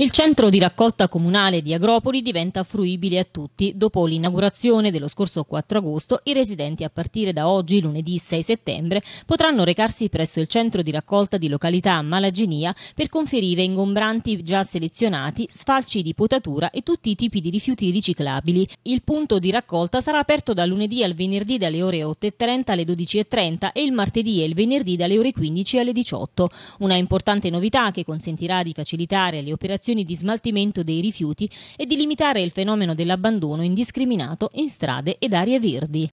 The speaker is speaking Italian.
Il centro di raccolta comunale di Agropoli diventa fruibile a tutti dopo l'inaugurazione dello scorso 4 agosto. I residenti a partire da oggi, lunedì 6 settembre, potranno recarsi presso il centro di raccolta di località Malaginia per conferire ingombranti già selezionati, sfalci di potatura e tutti i tipi di rifiuti riciclabili. Il punto di raccolta sarà aperto da lunedì al venerdì dalle ore 8.30 alle 12.30 e il martedì e il venerdì dalle ore 15 alle 18. Una importante novità che consentirà di facilitare le operazioni operazioni di smaltimento dei rifiuti e di limitare il fenomeno dell'abbandono indiscriminato in strade ed aree verdi.